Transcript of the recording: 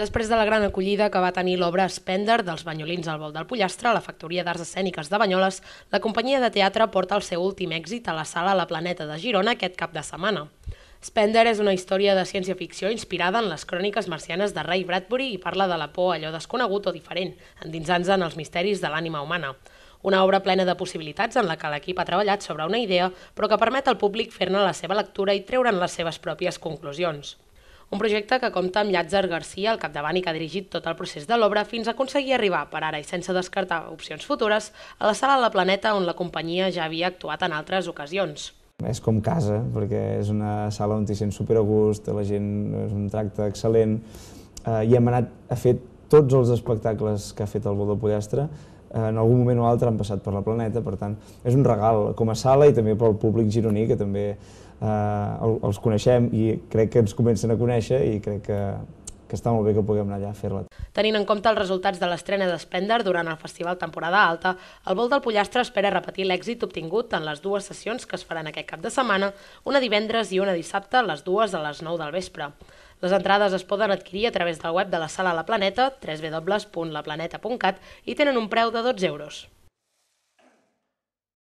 Després de la gran acollida que va tenir l'obra Spender dels Banyolins al vol del Pollastre a la Factoria d'Arts Escèniques de Banyoles, la companyia de teatre porta el seu últim èxit a la sala La Planeta de Girona aquest cap de setmana. Spender és una història de ciència-ficció inspirada en les cròniques marcianes de Ray Bradbury i parla de la por allò desconegut o diferent, endinsant-se en els misteris de l'ànima humana. Una obra plena de possibilitats en la que l'equip ha treballat sobre una idea, però que permet al públic fer-ne la seva lectura i treure'n les seves pròpies conclusions. Un projecte que compta amb Llàtzer Garcia al capdavant i que ha dirigit tot el procés de l'obra fins a aconseguir arribar, per ara i sense descartar opcions futures, a la sala de la Planeta on la companyia ja havia actuat en altres ocasions. És com casa, perquè és una sala on t'hi sents super a gust, la gent és un tracte excel·lent, eh, i hem anat a fet tots els espectacles que ha fet el Bodó Pollastre eh, en algun moment o altre han passat per la planeta, per tant, és un regal com a sala i també pel públic gironí, que també eh, els coneixem i crec que ens comencen a conèixer i crec que que està molt bé que puguem anar allà a fer-la. Tenint en compte els resultats de l'estrena d'Espender durant el festival temporada alta, el Vol del Pollastre espera repetir l'èxit obtingut en les dues sessions que es faran aquest cap de setmana, una divendres i una dissabte, les dues a les 9 del vespre. Les entrades es poden adquirir a través del web de la sala La Planeta, www.laplaneta.cat, i tenen un preu de 12 euros.